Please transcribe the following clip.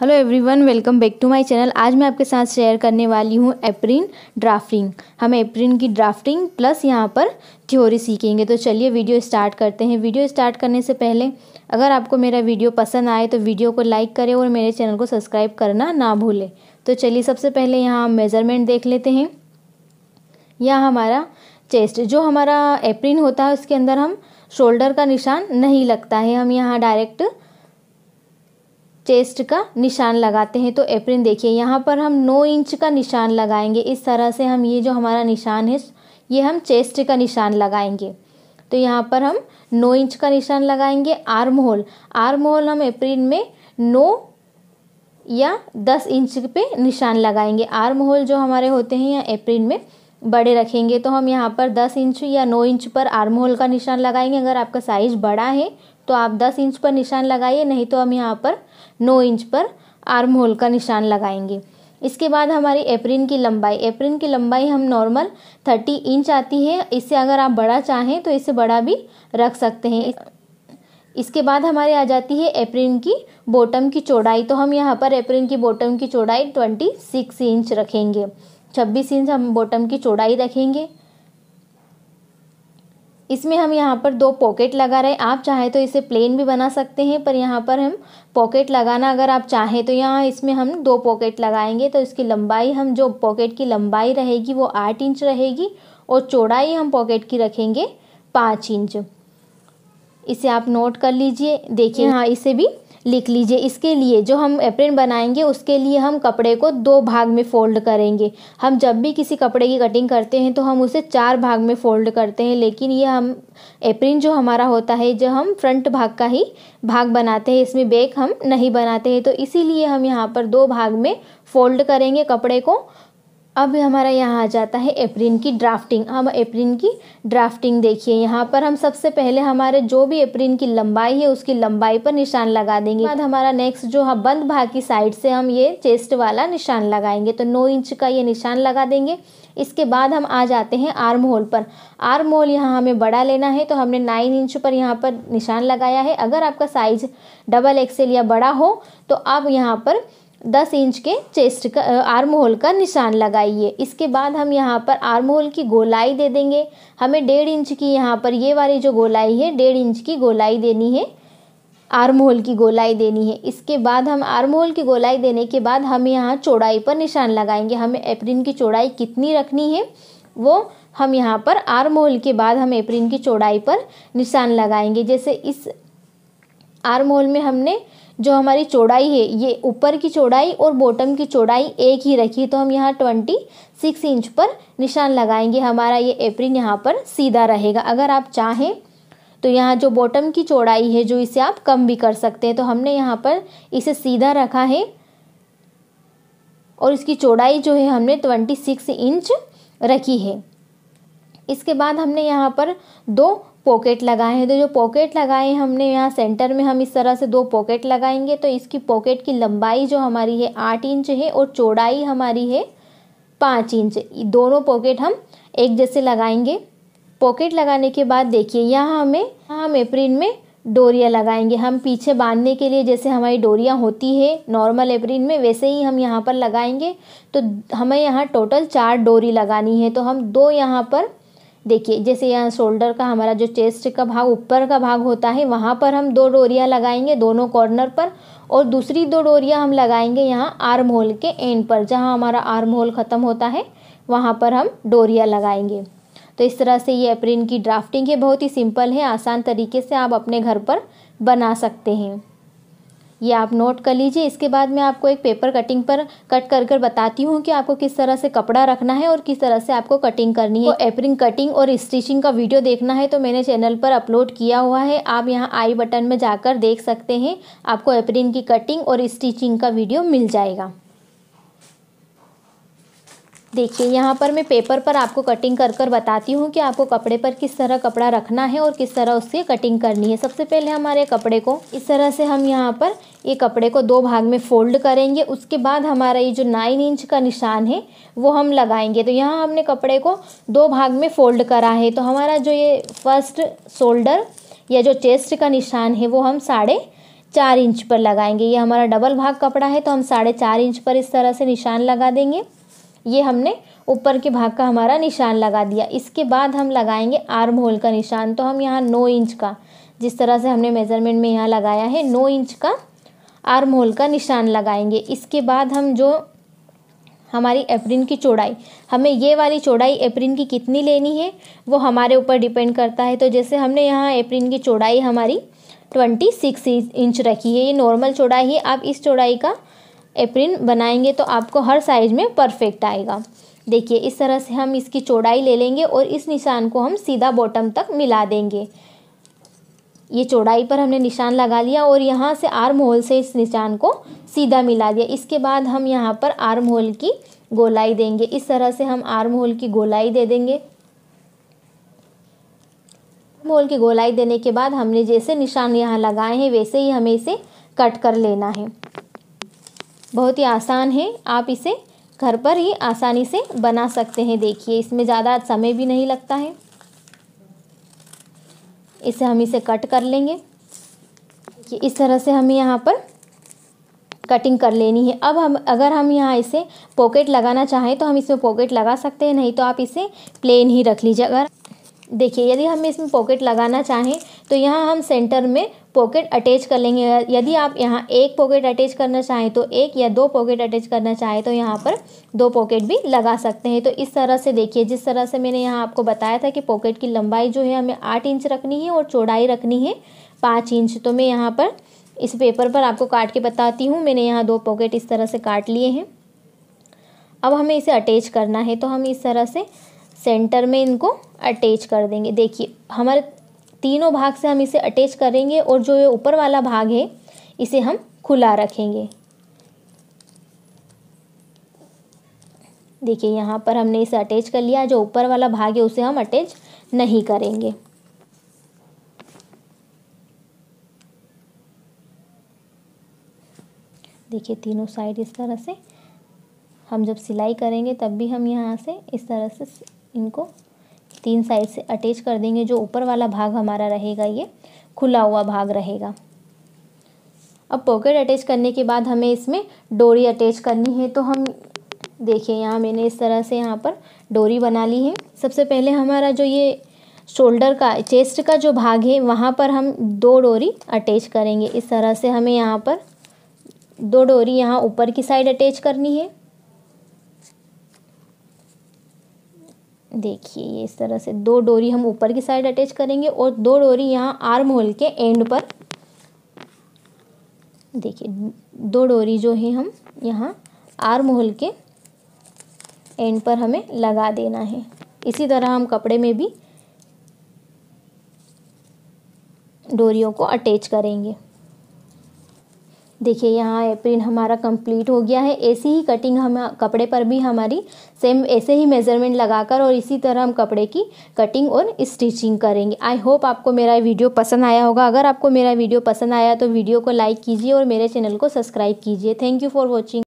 hello everyone welcome back to my channel आज मैं आपके साथ शेयर करने वाली हूँ एप्रिन ड्राफ्टिंग हम एप्रिन की ड्राफ्टिंग प्लस यहाँ पर थ्योरी सीखेंगे तो चलिए वीडियो स्टार्ट करते हैं वीडियो स्टार्ट करने से पहले अगर आपको मेरा वीडियो पसंद आए तो वीडियो को लाइक करें और मेरे चैनल को सब्सक्राइब करना ना भूलें तो चलिए सबसे पहले यहाँ हम मेज़रमेंट देख लेते हैं यह हमारा चेस्ट जो हमारा एप्रिन होता है उसके अंदर हम शोल्डर का निशान नहीं लगता है हम यहाँ डायरेक्ट चेस्ट का निशान लगाते हैं तो एप्रिन देखिए यहाँ पर हम नौ इंच का निशान लगाएंगे इस तरह से हम ये जो हमारा निशान है ये हम चेस्ट का निशान लगाएंगे तो यहाँ पर हम नौ इंच का निशान लगाएंगे आर्म होल आर्म होल हम एप्रिन में नौ या दस इंच पे निशान लगाएंगे आर्म होल जो हमारे होते हैं या एप्रिन में बड़े रखेंगे तो हम यहाँ पर दस इंच या नौ इंच पर आर्म होल का निशान लगाएंगे अगर आपका साइज़ बड़ा है तो आप दस इंच पर निशान लगाइए नहीं तो हम यहाँ पर नौ इंच पर आर्म होल का निशान लगाएंगे इसके बाद हमारी एप्रिन की लंबाई एप्रिन की लंबाई हम नॉर्मल थर्टी इंच आती है इससे अगर आप बड़ा चाहें तो इससे बड़ा भी रख सकते हैं इसके बाद हमारे आ जाती है एप्रिन की बॉटम की चौड़ाई तो हम यहाँ पर एप्रिन की बॉटम की चौड़ाई ट्वेंटी सिक्स इंच रखेंगे छब्बीस इंच हम बॉटम की चौड़ाई रखेंगे इसमें हम यहाँ पर दो पॉकेट लगा रहे आप चाहें तो इसे प्लेन भी बना सकते हैं पर यहाँ पर हम पॉकेट लगाना अगर आप चाहें तो यहाँ इसमें हम दो पॉकेट लगाएंगे तो इसकी लंबाई हम जो पॉकेट की लंबाई रहेगी वो आठ इंच रहेगी और चौड़ाई हम पॉकेट की रखेंगे पाँच इंच इसे आप नोट कर लीजिए देखिए हाँ इसे भी लिख लीजिए इसके लिए जो हम एप्रेन बनाएंगे उसके लिए हम कपड़े को दो भाग में फ़ोल्ड करेंगे हम जब भी किसी कपड़े की कटिंग करते हैं तो हम उसे चार भाग में फ़ोल्ड करते हैं लेकिन ये हम एप्रिन जो हमारा होता है जो हम फ्रंट भाग का ही भाग बनाते हैं इसमें बैक हम नहीं बनाते हैं तो इसीलिए हम यहाँ पर दो भाग में फ़ोल्ड करेंगे कपड़े को अब हमारा यहाँ आ जाता है एप्रिन की ड्राफ्टिंग हम एप्रिन की ड्राफ्टिंग देखिए यहाँ पर हम सबसे पहले हमारे जो भी एप्रिन की लंबाई है उसकी लंबाई पर निशान लगा देंगे बाद हमारा नेक्स्ट जो हम बंद भाग की साइड से हम ये चेस्ट वाला निशान लगाएंगे तो नौ इंच का ये निशान लगा देंगे इसके बाद हम आ जाते हैं आर्म होल पर आर्म होल यहाँ हमें बड़ा लेना है तो हमने नाइन इंच पर यहाँ पर निशान लगाया है अगर आपका साइज डबल एक्सेल या बड़ा हो तो आप यहाँ पर दस इंच के चेस्ट का आर्म होल का निशान लगाइए इसके बाद हम यहाँ पर आर्म होल की गोलाई दे देंगे हमें डेढ़ इंच की यहाँ पर ये वाली जो गोलाई है डेढ़ इंच की गोलाई देनी है आर्म होल की गोलाई देनी है इसके बाद हम आर्म होल की गोलाई देने के बाद हम यहाँ चौड़ाई पर निशान लगाएंगे हमें एप्रिन की चौड़ाई कितनी रखनी है वो हम यहाँ पर आर्म होल के बाद हम एप्रिन की चौड़ाई पर निशान लगाएंगे जैसे इस आर्म होल में हमने जो हमारी चौड़ाई है ये ऊपर की चौड़ाई और बॉटम की चौड़ाई एक ही रखी तो हम यहाँ ट्वेंटी सिक्स इंच पर निशान लगाएंगे हमारा ये एप्रिन यहाँ पर सीधा रहेगा अगर आप चाहें तो यहाँ जो बॉटम की चौड़ाई है जो इसे आप कम भी कर सकते हैं तो हमने यहाँ पर इसे सीधा रखा है और इसकी चौड़ाई जो है हमने ट्वेंटी सिक्स इंच रखी है इसके बाद हमने यहाँ पर दो पॉकेट लगाए हैं तो जो पॉकेट लगाए हमने यहाँ सेंटर में हम इस तरह से दो पॉकेट लगाएंगे तो इसकी पॉकेट की लंबाई जो हमारी है आठ इंच है और चौड़ाई हमारी है पाँच इंच दोनों पॉकेट हम एक जैसे लगाएंगे पॉकेट लगाने के बाद देखिए यहाँ हमें यहाँ हम एप्रिन में डोरिया लगाएंगे हम पीछे बांधने के लिए जैसे हमारी डोरिया होती है नॉर्मल एप्रिन में वैसे ही हम यहाँ पर लगाएंगे तो हमें यहाँ टोटल चार डोरी लगानी है तो हम दो यहाँ पर देखिए जैसे यहाँ शोल्डर का हमारा जो चेस्ट का भाग ऊपर का भाग होता है वहाँ पर हम दो डोरियाँ लगाएंगे दोनों कॉर्नर पर और दूसरी दो डोरियाँ हम लगाएंगे यहाँ आर्म होल के एंड पर जहाँ हमारा आर्म होल ख़त्म होता है वहाँ पर हम डोरियाँ लगाएंगे तो इस तरह से ये एप्रिन की ड्राफ्टिंग है बहुत ही सिंपल है आसान तरीके से आप अपने घर पर बना सकते हैं ये आप नोट कर लीजिए इसके बाद मैं आपको एक पेपर कटिंग पर कट कर कर बताती हूँ कि आपको किस तरह से कपड़ा रखना है और किस तरह से आपको कटिंग करनी है तो एपरिंग कटिंग और स्टिचिंग का वीडियो देखना है तो मैंने चैनल पर अपलोड किया हुआ है आप यहाँ आई बटन में जाकर देख सकते हैं आपको एपरिंग की कटिंग और स्टिचिंग का वीडियो मिल जाएगा देखिए यहाँ पर मैं पेपर पर आपको कटिंग कर कर बताती हूँ कि आपको कपड़े पर किस तरह कपड़ा रखना है और किस तरह उसकी कटिंग करनी है सबसे पहले हमारे कपड़े को इस तरह से हम यहाँ पर ये कपड़े को दो भाग में फोल्ड करेंगे उसके बाद हमारा ये जो नाइन इंच का निशान है वो हम लगाएंगे तो यहाँ हमने कपड़े को दो भाग में फोल्ड करा है तो हमारा जो ये फर्स्ट शोल्डर या जो चेस्ट का निशान है वो हम साढ़े चार इंच पर लगाएंगे ये हमारा डबल भाग कपड़ा है तो हम साढ़े चार इंच पर इस तरह से निशान लगा देंगे ये हमने ऊपर के भाग का हमारा निशान लगा दिया इसके बाद हम लगाएंगे आर्म होल का निशान तो हम यहाँ नौ इंच का जिस तरह से हमने मेज़रमेंट में यहाँ लगाया है नौ इंच का आर्म होल का निशान लगाएंगे इसके बाद हम जो हमारी एप्रिन की चौड़ाई हमें ये वाली चौड़ाई एप्रिन की कितनी लेनी है वो हमारे ऊपर डिपेंड करता है तो जैसे हमने यहाँ एप्रिन की चौड़ाई हमारी ट्वेंटी सिक्स इंच रखी है ये नॉर्मल चौड़ाई है आप इस चौड़ाई का एप्रिन बनाएंगे तो आपको हर साइज में परफेक्ट आएगा देखिए इस तरह से हम इसकी चौड़ाई ले लेंगे और इस निशान को हम सीधा बॉटम तक मिला देंगे ये चौड़ाई पर हमने निशान लगा लिया और यहाँ से आर्म होल से इस निशान को सीधा मिला दिया इसके बाद हम यहाँ पर आर्म होल की गोलाई देंगे इस तरह से हम आर्म होल की गोलाई दे देंगे होल की गोलाई देने के बाद हमने जैसे निशान यहाँ लगाए हैं वैसे ही हमें इसे कट कर लेना है बहुत ही आसान है आप इसे घर पर ही आसानी से बना सकते हैं देखिए इसमें ज़्यादा समय भी नहीं लगता है इसे हम इसे कट कर लेंगे कि इस तरह से हमें यहाँ पर कटिंग कर लेनी है अब हम अगर हम यहाँ इसे पॉकेट लगाना चाहें तो हम इसमें पॉकेट लगा सकते हैं नहीं तो आप इसे प्लेन ही रख लीजिए अगर देखिए यदि हम इसमें पॉकेट लगाना चाहें तो यहाँ हम सेंटर में पॉकेट अटैच कर लेंगे यदि आप यहाँ एक पॉकेट अटैच करना चाहें तो एक या दो पॉकेट अटैच करना चाहें तो यहाँ पर दो पॉकेट भी लगा सकते हैं तो इस तरह से देखिए जिस तरह से मैंने यहाँ आपको बताया था कि पॉकेट की लंबाई जो है हमें आठ इंच रखनी है और चौड़ाई रखनी है पाँच इंच तो मैं यहाँ पर इस पेपर पर आपको काट के बताती हूँ मैंने यहाँ दो पॉकेट इस तरह से काट लिए हैं अब हमें इसे अटैच करना है तो हम इस तरह से सेंटर में इनको अटैच कर देंगे देखिए हमारे तीनों भाग से हम इसे अटैच करेंगे और जो ये ऊपर वाला भाग है इसे हम खुला रखेंगे देखिए यहाँ पर हमने इसे अटैच कर लिया जो ऊपर वाला भाग है उसे हम अटैच नहीं करेंगे देखिए तीनों साइड इस तरह से हम जब सिलाई करेंगे तब भी हम यहाँ से इस तरह से इनको तीन साइड से अटैच कर देंगे जो ऊपर वाला भाग हमारा रहेगा ये खुला हुआ भाग रहेगा अब पॉकेट अटैच करने के बाद हमें इसमें डोरी अटैच करनी है तो हम देखिए यहाँ मैंने इस तरह से यहाँ पर डोरी बना ली है सबसे पहले हमारा जो ये शोल्डर का चेस्ट का जो भाग है वहाँ पर हम दो डोरी अटैच करेंगे इस तरह से हमें यहाँ पर दो डोरी यहाँ ऊपर की साइड अटैच करनी है देखिए ये इस तरह से दो डोरी हम ऊपर की साइड अटैच करेंगे और दो डोरी यहाँ आर्म होल के एंड पर देखिए दो डोरी जो है हम यहाँ आर्म होल के एंड पर हमें लगा देना है इसी तरह हम कपड़े में भी डोरियों को अटैच करेंगे देखिए यहाँ प्रिंट हमारा कंप्लीट हो गया है ऐसी ही कटिंग हम कपड़े पर भी हमारी सेम ऐसे ही मेज़रमेंट लगाकर और इसी तरह हम कपड़े की कटिंग और स्टिचिंग करेंगे आई होप आपको मेरा वीडियो पसंद आया होगा अगर आपको मेरा वीडियो पसंद आया तो वीडियो को लाइक कीजिए और मेरे चैनल को सब्सक्राइब कीजिए थैंक यू फॉर वॉचिंग